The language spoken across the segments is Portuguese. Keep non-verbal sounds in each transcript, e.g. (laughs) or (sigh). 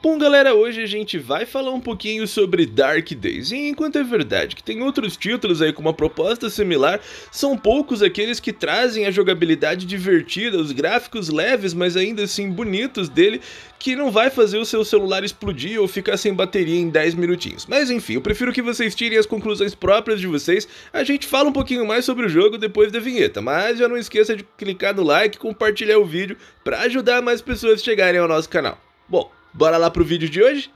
Bom, galera, hoje a gente vai falar um pouquinho sobre Dark Days. E enquanto é verdade que tem outros títulos aí com uma proposta similar, são poucos aqueles que trazem a jogabilidade divertida, os gráficos leves, mas ainda assim bonitos dele, que não vai fazer o seu celular explodir ou ficar sem bateria em 10 minutinhos. Mas enfim, eu prefiro que vocês tirem as conclusões próprias de vocês. A gente fala um pouquinho mais sobre o jogo depois da vinheta, mas já não esqueça de clicar no like, compartilhar o vídeo para ajudar mais pessoas a chegarem ao nosso canal. Bom, Bora lá pro vídeo de hoje?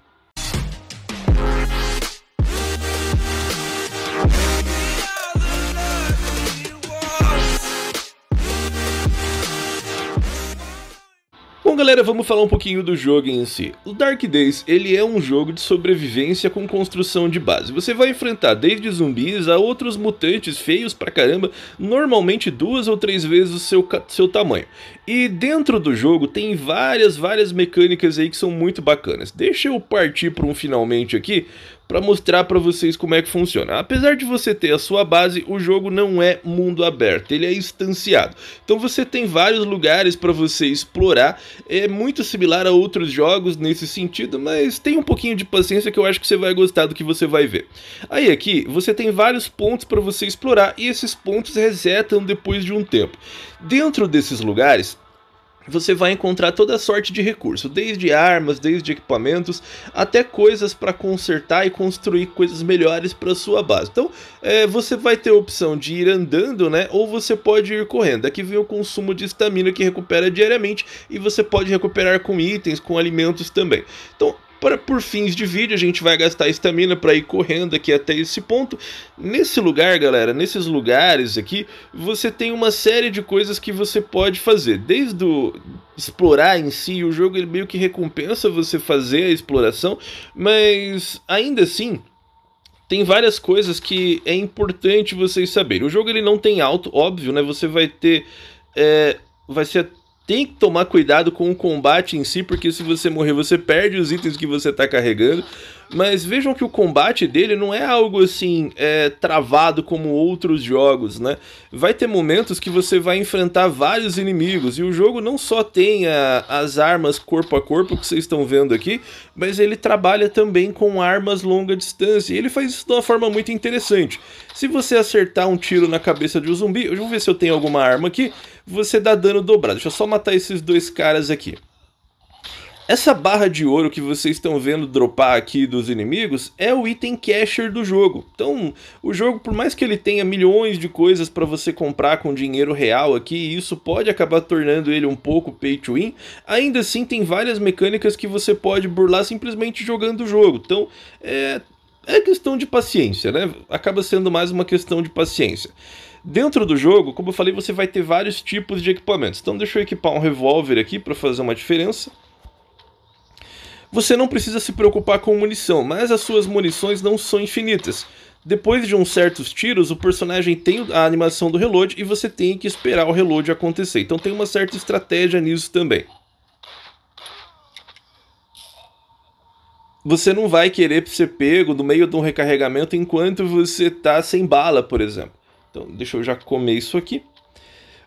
galera, vamos falar um pouquinho do jogo em si. O Dark Days, ele é um jogo de sobrevivência com construção de base. Você vai enfrentar desde zumbis a outros mutantes feios pra caramba, normalmente duas ou três vezes o seu, seu tamanho. E dentro do jogo tem várias, várias mecânicas aí que são muito bacanas. Deixa eu partir para um finalmente aqui, para mostrar para vocês como é que funciona. Apesar de você ter a sua base, o jogo não é mundo aberto, ele é instanciado. Então você tem vários lugares para você explorar, é muito similar a outros jogos nesse sentido, mas tem um pouquinho de paciência que eu acho que você vai gostar do que você vai ver. Aí aqui você tem vários pontos para você explorar e esses pontos resetam depois de um tempo. Dentro desses lugares você vai encontrar toda sorte de recurso, desde armas, desde equipamentos, até coisas para consertar e construir coisas melhores para sua base. Então, é, você vai ter a opção de ir andando, né? Ou você pode ir correndo. Aqui vem o consumo de estamina que recupera diariamente e você pode recuperar com itens, com alimentos também. Então, para por fins de vídeo, a gente vai gastar estamina para ir correndo aqui até esse ponto. Nesse lugar, galera, nesses lugares aqui, você tem uma série de coisas que você pode fazer. Desde o explorar em si, o jogo ele meio que recompensa você fazer a exploração, mas ainda assim, tem várias coisas que é importante vocês saberem. O jogo ele não tem alto, óbvio, né? Você vai ter. É, vai ser tem que tomar cuidado com o combate em si, porque se você morrer, você perde os itens que você está carregando. Mas vejam que o combate dele não é algo assim é, travado como outros jogos, né? Vai ter momentos que você vai enfrentar vários inimigos e o jogo não só tem a, as armas corpo a corpo que vocês estão vendo aqui, mas ele trabalha também com armas longa distância e ele faz isso de uma forma muito interessante. Se você acertar um tiro na cabeça de um zumbi, deixa eu ver se eu tenho alguma arma aqui, você dá dano dobrado. Deixa eu só matar esses dois caras aqui. Essa barra de ouro que vocês estão vendo dropar aqui dos inimigos é o item casher do jogo. Então, o jogo, por mais que ele tenha milhões de coisas para você comprar com dinheiro real aqui, e isso pode acabar tornando ele um pouco pay to win, ainda assim tem várias mecânicas que você pode burlar simplesmente jogando o jogo. Então, é, é questão de paciência, né? Acaba sendo mais uma questão de paciência. Dentro do jogo, como eu falei, você vai ter vários tipos de equipamentos. Então, deixa eu equipar um revólver aqui para fazer uma diferença. Você não precisa se preocupar com munição, mas as suas munições não são infinitas. Depois de uns certos tiros, o personagem tem a animação do reload e você tem que esperar o reload acontecer. Então tem uma certa estratégia nisso também. Você não vai querer ser pego no meio de um recarregamento enquanto você tá sem bala, por exemplo. Então, deixa eu já comer isso aqui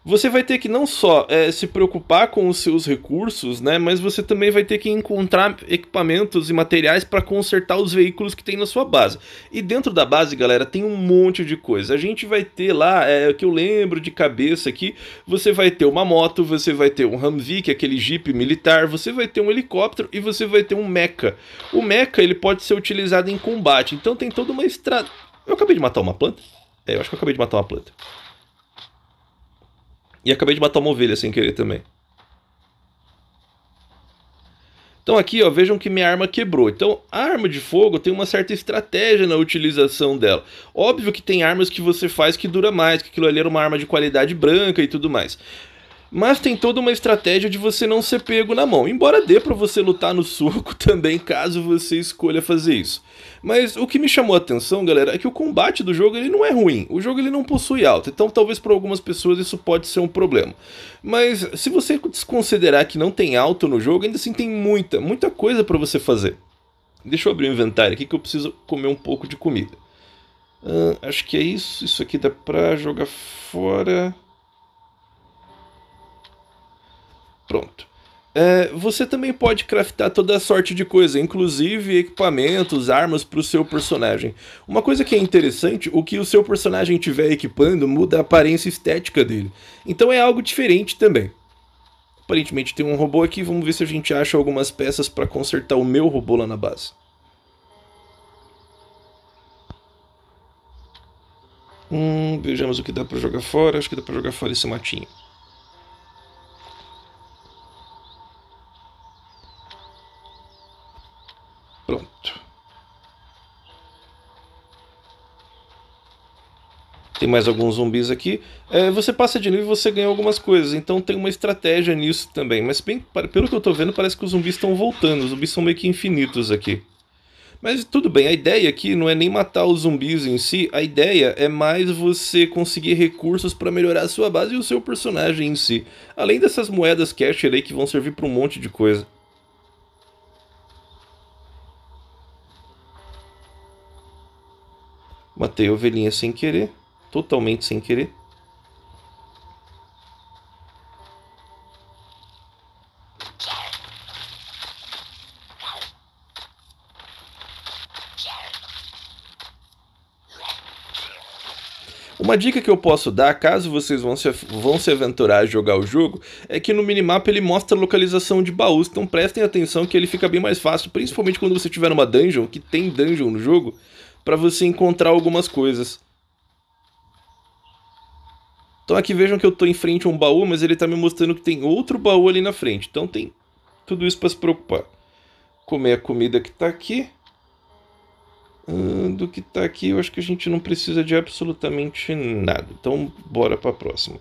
você vai ter que não só é, se preocupar com os seus recursos, né? Mas você também vai ter que encontrar equipamentos e materiais para consertar os veículos que tem na sua base. E dentro da base, galera, tem um monte de coisa. A gente vai ter lá, é, que eu lembro de cabeça aqui, você vai ter uma moto, você vai ter um Humvee, que é aquele jeep militar, você vai ter um helicóptero e você vai ter um mecha. O mecha, ele pode ser utilizado em combate, então tem toda uma estrada... Eu acabei de matar uma planta? É, eu acho que eu acabei de matar uma planta. E acabei de matar uma ovelha sem querer também. Então aqui, ó, vejam que minha arma quebrou. Então, a arma de fogo tem uma certa estratégia na utilização dela. Óbvio que tem armas que você faz que dura mais, que aquilo ali era uma arma de qualidade branca e tudo mais. Mas tem toda uma estratégia de você não ser pego na mão. Embora dê para você lutar no soco (laughs) também, caso você escolha fazer isso. Mas o que me chamou a atenção, galera, é que o combate do jogo ele não é ruim. O jogo ele não possui alta, então talvez para algumas pessoas isso pode ser um problema. Mas se você desconsiderar que não tem alto no jogo, ainda assim tem muita, muita coisa para você fazer. Deixa eu abrir o inventário aqui que eu preciso comer um pouco de comida. Uh, acho que é isso. Isso aqui dá pra jogar fora. Pronto. É, você também pode craftar toda sorte de coisa, inclusive equipamentos, armas para o seu personagem. Uma coisa que é interessante, o que o seu personagem estiver equipando muda a aparência estética dele. Então é algo diferente também. Aparentemente tem um robô aqui, vamos ver se a gente acha algumas peças para consertar o meu robô lá na base. Hum, vejamos o que dá para jogar fora, acho que dá para jogar fora esse matinho. tem mais alguns zumbis aqui. É, você passa de nível e você ganha algumas coisas. Então tem uma estratégia nisso também. Mas bem, pelo que eu tô vendo, parece que os zumbis estão voltando. Os zumbis são meio que infinitos aqui. Mas tudo bem, a ideia aqui não é nem matar os zumbis em si, a ideia é mais você conseguir recursos para melhorar a sua base e o seu personagem em si. Além dessas moedas cash aí que vão servir para um monte de coisa. Matei a ovelhinha sem querer totalmente sem querer. Uma dica que eu posso dar, caso vocês vão se, vão se aventurar a jogar o jogo, é que no minimapa ele mostra a localização de baús, então prestem atenção que ele fica bem mais fácil, principalmente quando você tiver numa dungeon, que tem dungeon no jogo, para você encontrar algumas coisas. Então aqui vejam que eu estou em frente a um baú, mas ele está me mostrando que tem outro baú ali na frente. Então tem tudo isso para se preocupar. Comer a comida que está aqui. Ah, do que está aqui, eu acho que a gente não precisa de absolutamente nada. Então bora para a próxima.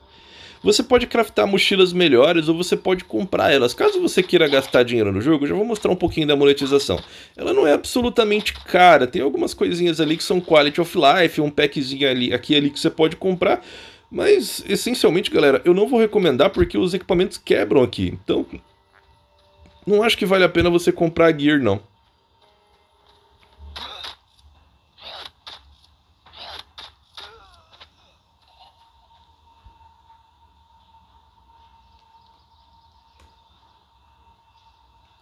Você pode craftar mochilas melhores ou você pode comprar elas. Caso você queira gastar dinheiro no jogo, já vou mostrar um pouquinho da monetização. Ela não é absolutamente cara, tem algumas coisinhas ali que são quality of life, um packzinho ali, aqui ali que você pode comprar. Mas, essencialmente, galera, eu não vou recomendar porque os equipamentos quebram aqui. Então, não acho que vale a pena você comprar a Gear, não.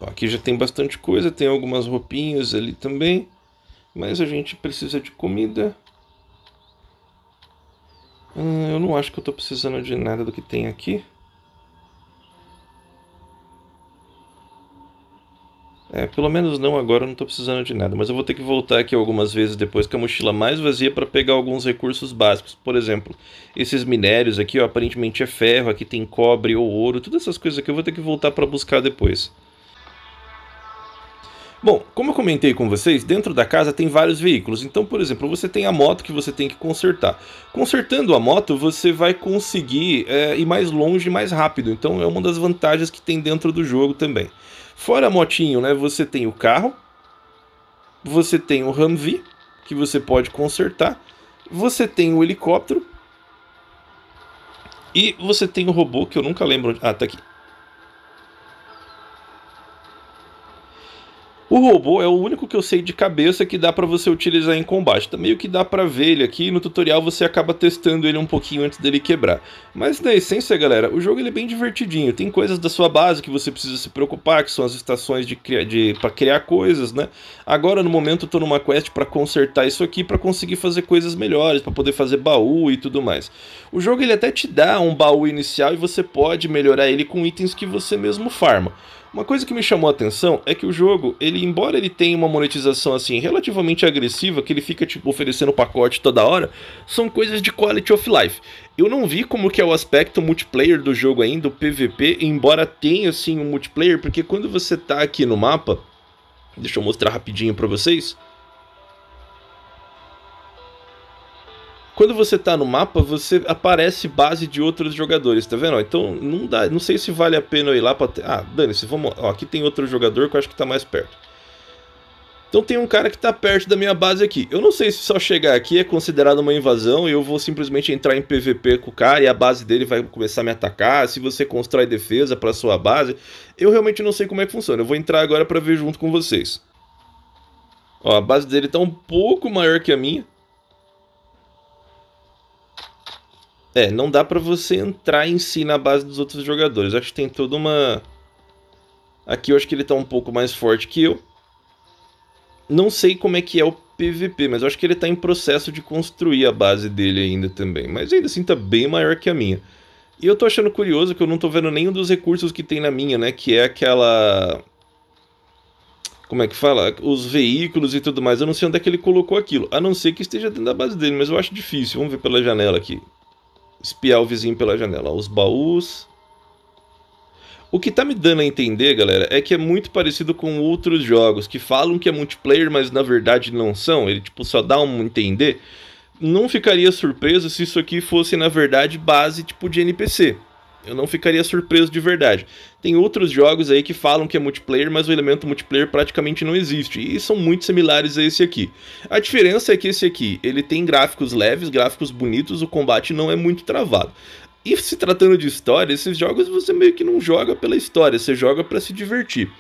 Aqui já tem bastante coisa, tem algumas roupinhas ali também. Mas a gente precisa de comida. Hum, eu não acho que eu estou precisando de nada do que tem aqui. É, pelo menos não agora, eu não estou precisando de nada. Mas eu vou ter que voltar aqui algumas vezes depois com a mochila mais vazia para pegar alguns recursos básicos. Por exemplo, esses minérios aqui, ó, aparentemente é ferro, aqui tem cobre ou ouro, todas essas coisas aqui eu vou ter que voltar para buscar depois. Bom, como eu comentei com vocês, dentro da casa tem vários veículos. Então, por exemplo, você tem a moto que você tem que consertar. Consertando a moto, você vai conseguir é, ir mais longe mais rápido. Então, é uma das vantagens que tem dentro do jogo também. Fora a motinho, né? Você tem o carro, você tem o Humvee que você pode consertar, você tem o helicóptero e você tem o robô que eu nunca lembro. Ah, tá aqui. O robô é o único que eu sei de cabeça que dá para você utilizar em combate. Tá meio que dá para ver ele aqui, no tutorial você acaba testando ele um pouquinho antes dele quebrar. Mas na essência, galera, o jogo ele é bem divertidinho. Tem coisas da sua base que você precisa se preocupar, que são as estações de, criar, de para criar coisas, né? Agora no momento eu tô numa quest para consertar isso aqui para conseguir fazer coisas melhores, para poder fazer baú e tudo mais. O jogo ele até te dá um baú inicial e você pode melhorar ele com itens que você mesmo farma. Uma coisa que me chamou a atenção é que o jogo, ele embora ele tenha uma monetização assim relativamente agressiva, que ele fica tipo oferecendo pacote toda hora, são coisas de quality of life. Eu não vi como que é o aspecto multiplayer do jogo ainda, o PVP, embora tenha assim um multiplayer, porque quando você tá aqui no mapa, deixa eu mostrar rapidinho para vocês. Quando você tá no mapa, você aparece base de outros jogadores, tá vendo? Então não dá, não sei se vale a pena eu ir lá pra. Ah, dane-se, vamos. Ó, aqui tem outro jogador que eu acho que tá mais perto. Então tem um cara que tá perto da minha base aqui. Eu não sei se só chegar aqui é considerado uma invasão e eu vou simplesmente entrar em PVP com o cara e a base dele vai começar a me atacar. Se você constrói defesa para sua base, eu realmente não sei como é que funciona. Eu vou entrar agora para ver junto com vocês. Ó, a base dele tá um pouco maior que a minha. É, não dá para você entrar em si na base dos outros jogadores. Acho que tem toda uma. Aqui eu acho que ele tá um pouco mais forte que eu. Não sei como é que é o PVP, mas eu acho que ele tá em processo de construir a base dele ainda também. Mas ainda assim tá bem maior que a minha. E eu tô achando curioso que eu não tô vendo nenhum dos recursos que tem na minha, né? Que é aquela. Como é que fala? Os veículos e tudo mais. Eu não sei onde é que ele colocou aquilo. A não ser que esteja dentro da base dele, mas eu acho difícil. Vamos ver pela janela aqui espiar o vizinho pela janela. Os baús. O que tá me dando a entender, galera, é que é muito parecido com outros jogos que falam que é multiplayer, mas na verdade não são. Ele tipo só dá um entender. Não ficaria surpreso se isso aqui fosse na verdade base tipo de NPC eu não ficaria surpreso de verdade. Tem outros jogos aí que falam que é multiplayer, mas o elemento multiplayer praticamente não existe, e são muito similares a esse aqui. A diferença é que esse aqui, ele tem gráficos leves, gráficos bonitos, o combate não é muito travado. E se tratando de história, esses jogos você meio que não joga pela história, você joga para se divertir.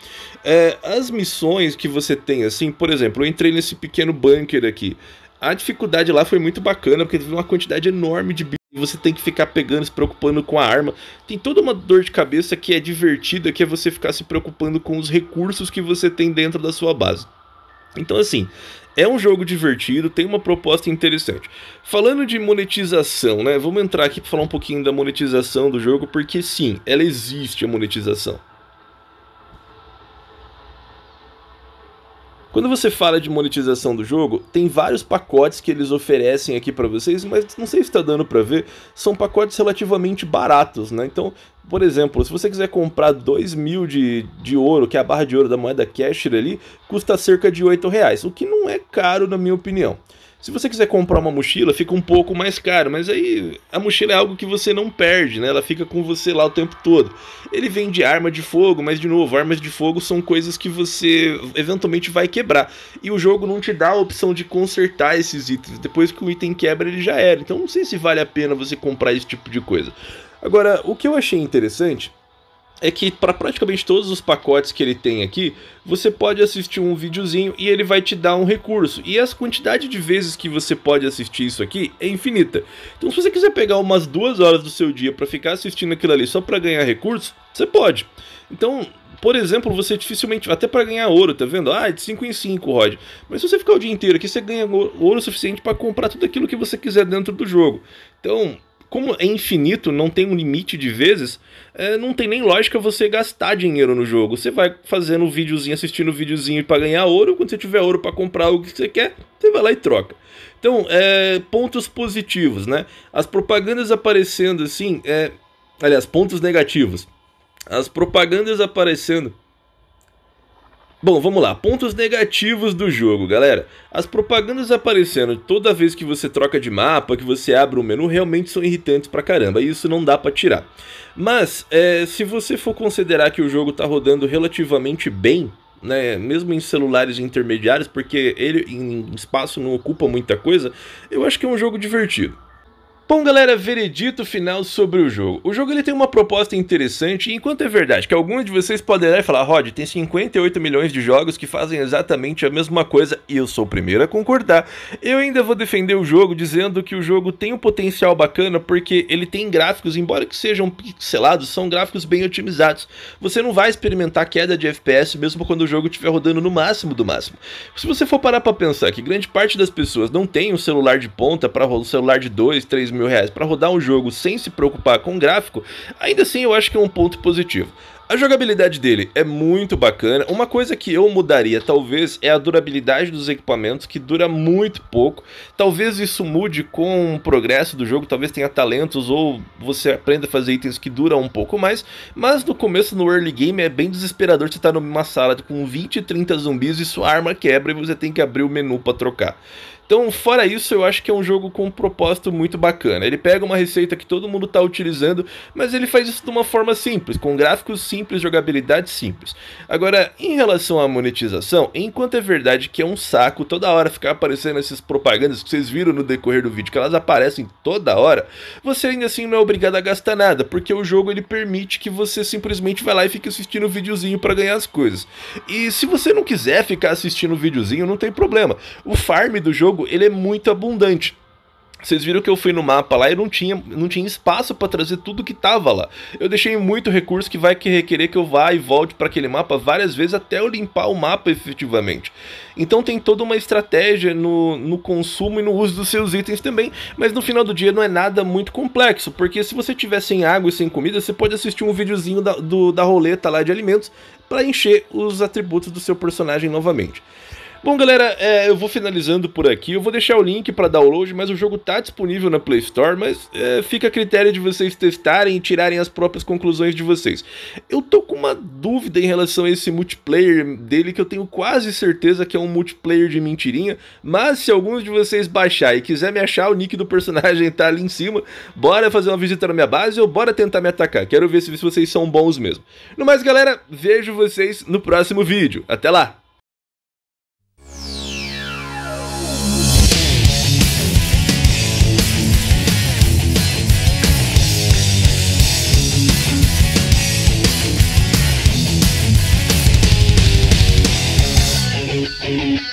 É, as missões que você tem, assim, por exemplo, eu entrei nesse pequeno bunker aqui. A dificuldade lá foi muito bacana, porque teve uma quantidade enorme de e você tem que ficar pegando, se preocupando com a arma. Tem toda uma dor de cabeça que é divertida, que é você ficar se preocupando com os recursos que você tem dentro da sua base. Então, assim, é um jogo divertido, tem uma proposta interessante. Falando de monetização, né? Vamos entrar aqui para falar um pouquinho da monetização do jogo, porque sim, ela existe a monetização. Quando você fala de monetização do jogo, tem vários pacotes que eles oferecem aqui para vocês, mas não sei se está dando para ver, são pacotes relativamente baratos, né? Então, por exemplo, se você quiser comprar 2 mil de, de ouro, que é a barra de ouro da moeda Cash ali, custa cerca de 8 reais, o que não é caro na minha opinião. Se você quiser comprar uma mochila, fica um pouco mais caro, mas aí a mochila é algo que você não perde, né? Ela fica com você lá o tempo todo. Ele vende arma de fogo, mas de novo, armas de fogo são coisas que você eventualmente vai quebrar. E o jogo não te dá a opção de consertar esses itens. Depois que o item quebra, ele já era. Então não sei se vale a pena você comprar esse tipo de coisa. Agora, o que eu achei interessante é que para praticamente todos os pacotes que ele tem aqui, você pode assistir um videozinho e ele vai te dar um recurso. E as quantidade de vezes que você pode assistir isso aqui é infinita. Então, se você quiser pegar umas duas horas do seu dia para ficar assistindo aquilo ali só para ganhar recurso, você pode. Então, por exemplo, você dificilmente. Até para ganhar ouro, tá vendo? Ah, é de 5 em 5, Rod. Mas se você ficar o dia inteiro aqui, você ganha ouro suficiente para comprar tudo aquilo que você quiser dentro do jogo. Então, como é infinito, não tem um limite de vezes, é, não tem nem lógica você gastar dinheiro no jogo. Você vai fazendo um videozinho, assistindo um videozinho para ganhar ouro. Quando você tiver ouro para comprar o que você quer, você vai lá e troca. Então, é, pontos positivos, né? As propagandas aparecendo assim, é, aliás, pontos negativos. As propagandas aparecendo Bom, vamos lá. Pontos negativos do jogo, galera. As propagandas aparecendo toda vez que você troca de mapa, que você abre o um menu, realmente são irritantes pra caramba. E isso não dá pra tirar. Mas, é, se você for considerar que o jogo tá rodando relativamente bem, né, mesmo em celulares intermediários, porque ele em espaço não ocupa muita coisa, eu acho que é um jogo divertido. Bom, galera, veredito final sobre o jogo. O jogo ele tem uma proposta interessante, e enquanto é verdade que alguns de vocês poderão falar, Rod, tem 58 milhões de jogos que fazem exatamente a mesma coisa, e eu sou o primeiro a concordar. Eu ainda vou defender o jogo dizendo que o jogo tem um potencial bacana porque ele tem gráficos, embora que sejam pixelados, são gráficos bem otimizados. Você não vai experimentar queda de FPS mesmo quando o jogo estiver rodando no máximo do máximo. Se você for parar para pensar que grande parte das pessoas não tem um celular de ponta para um celular de 2, 3 mil mil reais para rodar um jogo sem se preocupar com o gráfico, ainda assim eu acho que é um ponto positivo. A jogabilidade dele é muito bacana. Uma coisa que eu mudaria, talvez, é a durabilidade dos equipamentos, que dura muito pouco. Talvez isso mude com o progresso do jogo, talvez tenha talentos ou você aprenda a fazer itens que duram um pouco mais. Mas no começo, no early game, é bem desesperador você estar tá numa sala com 20, 30 zumbis e sua arma quebra e você tem que abrir o menu para trocar. Então, fora isso, eu acho que é um jogo com um propósito muito bacana. Ele pega uma receita que todo mundo está utilizando, mas ele faz isso de uma forma simples, com gráficos simples, jogabilidade simples. Agora, em relação à monetização, enquanto é verdade que é um saco toda hora ficar aparecendo essas propagandas que vocês viram no decorrer do vídeo, que elas aparecem toda hora, você ainda assim não é obrigado a gastar nada, porque o jogo ele permite que você simplesmente vá lá e fique assistindo o videozinho para ganhar as coisas. E se você não quiser ficar assistindo o videozinho, não tem problema. O farm do jogo jogo ele é muito abundante. Vocês viram que eu fui no mapa lá e não tinha, não tinha espaço para trazer tudo que tava lá. Eu deixei muito recurso que vai requerer que eu vá e volte para aquele mapa várias vezes até eu limpar o mapa efetivamente. Então tem toda uma estratégia no, no consumo e no uso dos seus itens também, mas no final do dia não é nada muito complexo, porque se você tiver sem água e sem comida, você pode assistir um videozinho da, do, da roleta lá de alimentos para encher os atributos do seu personagem novamente. Bom, galera, é, eu vou finalizando por aqui. Eu vou deixar o link para download, mas o jogo tá disponível na Play Store, mas é, fica a critério de vocês testarem e tirarem as próprias conclusões de vocês. Eu tô com uma dúvida em relação a esse multiplayer dele, que eu tenho quase certeza que é um multiplayer de mentirinha, mas se alguns de vocês baixar e quiser me achar, o nick do personagem tá ali em cima, bora fazer uma visita na minha base ou bora tentar me atacar. Quero ver se, se vocês são bons mesmo. No mais, galera, vejo vocês no próximo vídeo. Até lá! thank you